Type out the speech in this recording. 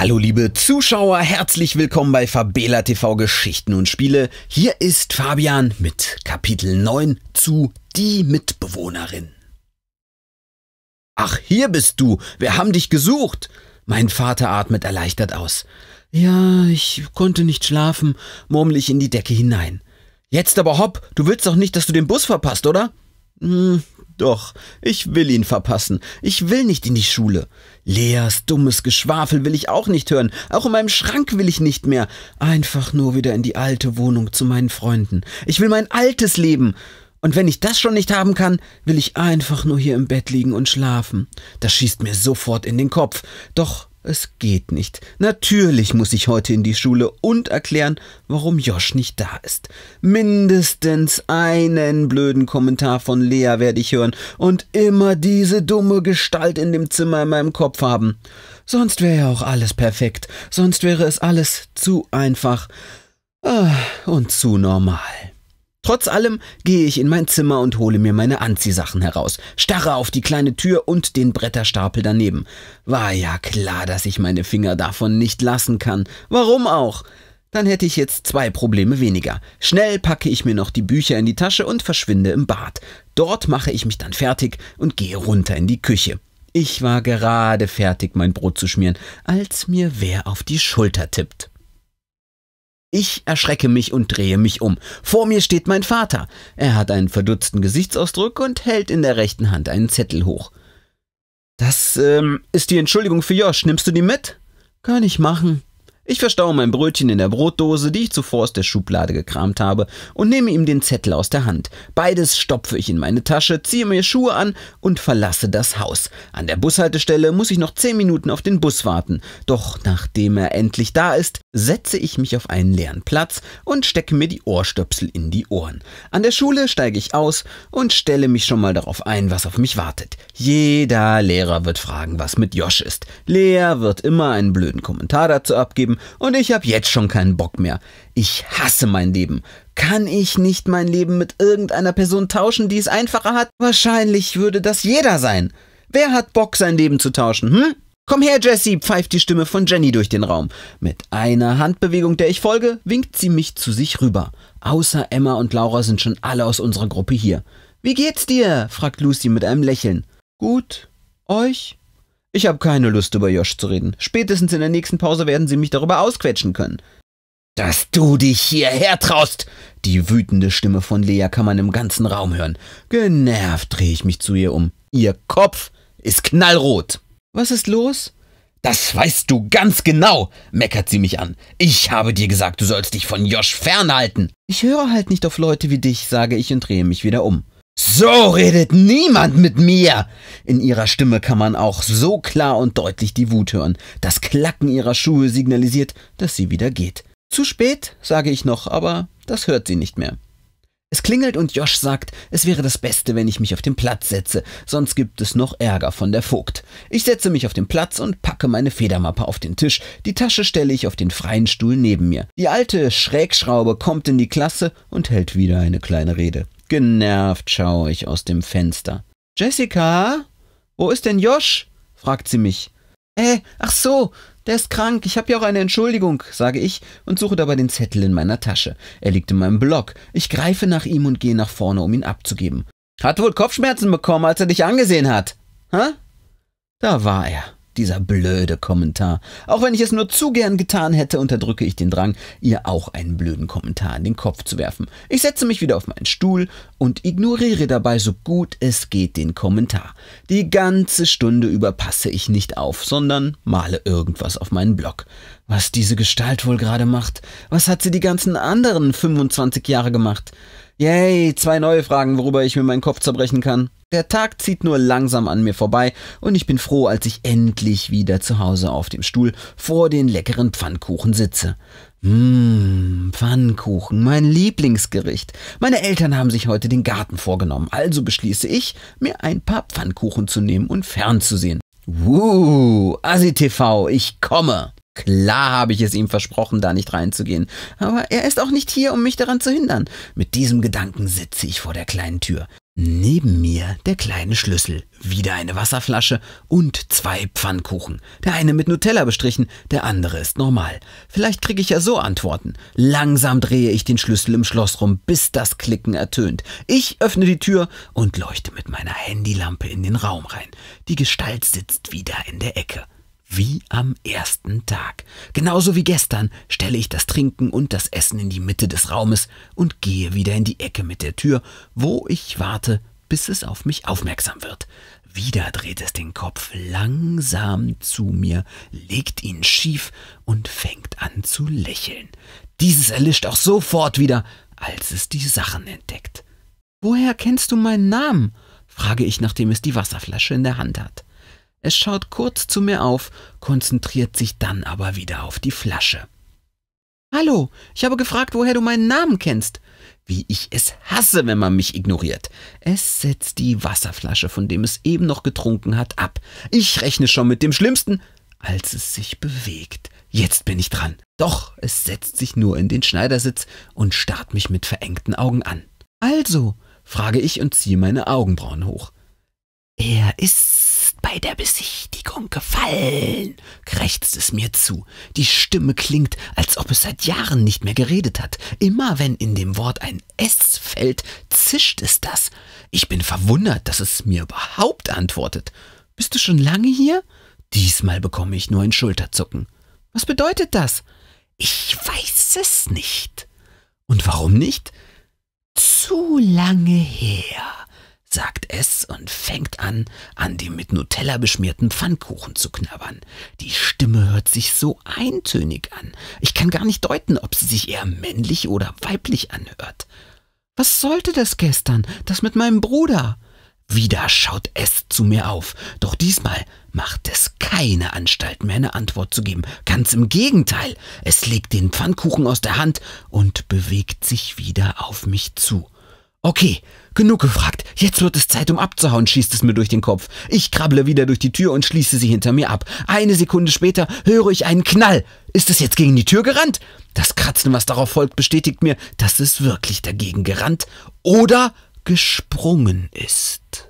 Hallo liebe Zuschauer, herzlich willkommen bei Fabela TV Geschichten und Spiele. Hier ist Fabian mit Kapitel 9 zu Die Mitbewohnerin. Ach, hier bist du. Wir haben dich gesucht. Mein Vater atmet erleichtert aus. Ja, ich konnte nicht schlafen, murmel ich in die Decke hinein. Jetzt aber hopp, du willst doch nicht, dass du den Bus verpasst, oder? Hm, doch, ich will ihn verpassen. Ich will nicht in die Schule. Leas dummes Geschwafel will ich auch nicht hören. Auch in meinem Schrank will ich nicht mehr. Einfach nur wieder in die alte Wohnung zu meinen Freunden. Ich will mein altes Leben. Und wenn ich das schon nicht haben kann, will ich einfach nur hier im Bett liegen und schlafen. Das schießt mir sofort in den Kopf. Doch es geht nicht. Natürlich muss ich heute in die Schule und erklären, warum Josh nicht da ist. Mindestens einen blöden Kommentar von Lea werde ich hören und immer diese dumme Gestalt in dem Zimmer in meinem Kopf haben. Sonst wäre ja auch alles perfekt, sonst wäre es alles zu einfach äh, und zu normal. Trotz allem gehe ich in mein Zimmer und hole mir meine Anziehsachen heraus, starre auf die kleine Tür und den Bretterstapel daneben. War ja klar, dass ich meine Finger davon nicht lassen kann. Warum auch? Dann hätte ich jetzt zwei Probleme weniger. Schnell packe ich mir noch die Bücher in die Tasche und verschwinde im Bad. Dort mache ich mich dann fertig und gehe runter in die Küche. Ich war gerade fertig, mein Brot zu schmieren, als mir wer auf die Schulter tippt. Ich erschrecke mich und drehe mich um. Vor mir steht mein Vater. Er hat einen verdutzten Gesichtsausdruck und hält in der rechten Hand einen Zettel hoch. Das ähm, ist die Entschuldigung für Josh. Nimmst du die mit? Kann ich machen. Ich verstaue mein Brötchen in der Brotdose, die ich zuvor aus der Schublade gekramt habe, und nehme ihm den Zettel aus der Hand. Beides stopfe ich in meine Tasche, ziehe mir Schuhe an und verlasse das Haus. An der Bushaltestelle muss ich noch zehn Minuten auf den Bus warten, doch nachdem er endlich da ist, setze ich mich auf einen leeren Platz und stecke mir die Ohrstöpsel in die Ohren. An der Schule steige ich aus und stelle mich schon mal darauf ein, was auf mich wartet. Jeder Lehrer wird fragen, was mit Josh ist. Lea wird immer einen blöden Kommentar dazu abgeben und ich habe jetzt schon keinen Bock mehr. Ich hasse mein Leben. Kann ich nicht mein Leben mit irgendeiner Person tauschen, die es einfacher hat? Wahrscheinlich würde das jeder sein. Wer hat Bock, sein Leben zu tauschen, hm? Komm her, Jessie, pfeift die Stimme von Jenny durch den Raum. Mit einer Handbewegung, der ich folge, winkt sie mich zu sich rüber. Außer Emma und Laura sind schon alle aus unserer Gruppe hier. Wie geht's dir? fragt Lucy mit einem Lächeln. Gut. Euch? Ich habe keine Lust, über Josh zu reden. Spätestens in der nächsten Pause werden sie mich darüber ausquetschen können. Dass du dich hierher traust! Die wütende Stimme von Lea kann man im ganzen Raum hören. Genervt drehe ich mich zu ihr um. Ihr Kopf ist knallrot. Was ist los? Das weißt du ganz genau, meckert sie mich an. Ich habe dir gesagt, du sollst dich von Josh fernhalten. Ich höre halt nicht auf Leute wie dich, sage ich und drehe mich wieder um. So redet niemand mit mir! In ihrer Stimme kann man auch so klar und deutlich die Wut hören. Das Klacken ihrer Schuhe signalisiert, dass sie wieder geht. Zu spät, sage ich noch, aber das hört sie nicht mehr. Es klingelt und Josh sagt, es wäre das Beste, wenn ich mich auf den Platz setze, sonst gibt es noch Ärger von der Vogt. Ich setze mich auf den Platz und packe meine Federmappe auf den Tisch, die Tasche stelle ich auf den freien Stuhl neben mir. Die alte Schrägschraube kommt in die Klasse und hält wieder eine kleine Rede. Genervt schaue ich aus dem Fenster. Jessica? Wo ist denn Josh? fragt sie mich. Äh, ach so, der ist krank, ich habe ja auch eine Entschuldigung, sage ich und suche dabei den Zettel in meiner Tasche. Er liegt in meinem Block. Ich greife nach ihm und gehe nach vorne, um ihn abzugeben. Hat wohl Kopfschmerzen bekommen, als er dich angesehen hat. Hä? Da war er dieser blöde Kommentar. Auch wenn ich es nur zu gern getan hätte, unterdrücke ich den Drang, ihr auch einen blöden Kommentar in den Kopf zu werfen. Ich setze mich wieder auf meinen Stuhl und ignoriere dabei so gut es geht den Kommentar. Die ganze Stunde über passe ich nicht auf, sondern male irgendwas auf meinen Blog. Was diese Gestalt wohl gerade macht? Was hat sie die ganzen anderen 25 Jahre gemacht? Yay, zwei neue Fragen, worüber ich mir meinen Kopf zerbrechen kann. Der Tag zieht nur langsam an mir vorbei und ich bin froh, als ich endlich wieder zu Hause auf dem Stuhl vor den leckeren Pfannkuchen sitze. Mmh, Pfannkuchen, mein Lieblingsgericht. Meine Eltern haben sich heute den Garten vorgenommen, also beschließe ich, mir ein paar Pfannkuchen zu nehmen und fernzusehen. Wuh, Asi TV, ich komme. Klar habe ich es ihm versprochen, da nicht reinzugehen, aber er ist auch nicht hier, um mich daran zu hindern. Mit diesem Gedanken sitze ich vor der kleinen Tür. Neben mir der kleine Schlüssel, wieder eine Wasserflasche und zwei Pfannkuchen. Der eine mit Nutella bestrichen, der andere ist normal. Vielleicht kriege ich ja so Antworten. Langsam drehe ich den Schlüssel im Schloss rum, bis das Klicken ertönt. Ich öffne die Tür und leuchte mit meiner Handylampe in den Raum rein. Die Gestalt sitzt wieder in der Ecke wie am ersten Tag. Genauso wie gestern stelle ich das Trinken und das Essen in die Mitte des Raumes und gehe wieder in die Ecke mit der Tür, wo ich warte, bis es auf mich aufmerksam wird. Wieder dreht es den Kopf langsam zu mir, legt ihn schief und fängt an zu lächeln. Dieses erlischt auch sofort wieder, als es die Sachen entdeckt. Woher kennst du meinen Namen? frage ich, nachdem es die Wasserflasche in der Hand hat. Es schaut kurz zu mir auf, konzentriert sich dann aber wieder auf die Flasche. Hallo, ich habe gefragt, woher du meinen Namen kennst. Wie ich es hasse, wenn man mich ignoriert. Es setzt die Wasserflasche, von dem es eben noch getrunken hat, ab. Ich rechne schon mit dem Schlimmsten, als es sich bewegt. Jetzt bin ich dran. Doch es setzt sich nur in den Schneidersitz und starrt mich mit verengten Augen an. Also, frage ich und ziehe meine Augenbrauen hoch. Er ist bei der Besichtigung gefallen, krächzt es mir zu. Die Stimme klingt, als ob es seit Jahren nicht mehr geredet hat. Immer wenn in dem Wort ein S fällt, zischt es das. Ich bin verwundert, dass es mir überhaupt antwortet. Bist du schon lange hier? Diesmal bekomme ich nur ein Schulterzucken. Was bedeutet das? Ich weiß es nicht. Und warum nicht? Zu lange her sagt es und fängt an, an dem mit Nutella beschmierten Pfannkuchen zu knabbern. Die Stimme hört sich so eintönig an. Ich kann gar nicht deuten, ob sie sich eher männlich oder weiblich anhört. Was sollte das gestern, das mit meinem Bruder? Wieder schaut es zu mir auf, doch diesmal macht es keine Anstalt mehr, eine Antwort zu geben. Ganz im Gegenteil, es legt den Pfannkuchen aus der Hand und bewegt sich wieder auf mich zu. Okay, genug gefragt. Jetzt wird es Zeit, um abzuhauen, schießt es mir durch den Kopf. Ich krabble wieder durch die Tür und schließe sie hinter mir ab. Eine Sekunde später höre ich einen Knall. Ist es jetzt gegen die Tür gerannt? Das Kratzen, was darauf folgt, bestätigt mir, dass es wirklich dagegen gerannt oder gesprungen ist.